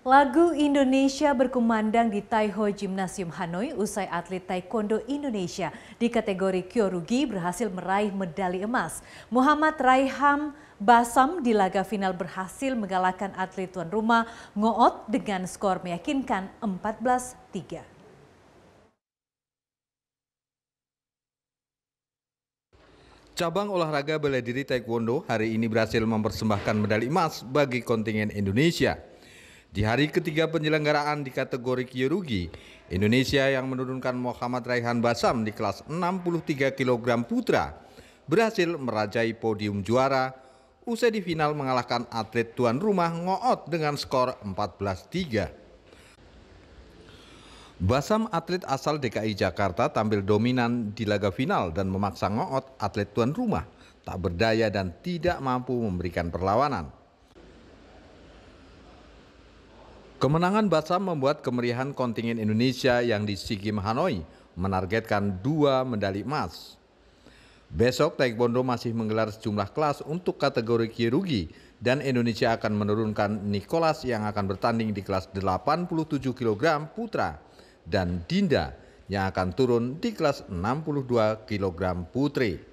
Lagu Indonesia berkumandang di Taiho Gymnasium Hanoi usai atlet taekwondo Indonesia di kategori Kyorugi berhasil meraih medali emas. Muhammad Raiham Basam di laga final berhasil mengalahkan atlet tuan rumah Ngoot dengan skor meyakinkan 14-3. Cabang olahraga bela diri taekwondo hari ini berhasil mempersembahkan medali emas bagi kontingen Indonesia. Di hari ketiga penyelenggaraan di kategori Kyorugi, Indonesia yang menurunkan Muhammad Raihan Basam di kelas 63 kg putra berhasil merajai podium juara usai di final mengalahkan atlet tuan rumah Ngoot dengan skor 14-3. Basam atlet asal DKI Jakarta tampil dominan di laga final dan memaksa Ngoot atlet tuan rumah tak berdaya dan tidak mampu memberikan perlawanan. Kemenangan Batam membuat kemeriahan kontingen Indonesia yang di SEA Hanoi menargetkan dua medali emas. Besok Taekwondo masih menggelar sejumlah kelas untuk kategori kirugi dan Indonesia akan menurunkan Nicholas yang akan bertanding di kelas 87 kg putra dan Dinda yang akan turun di kelas 62 kg putri.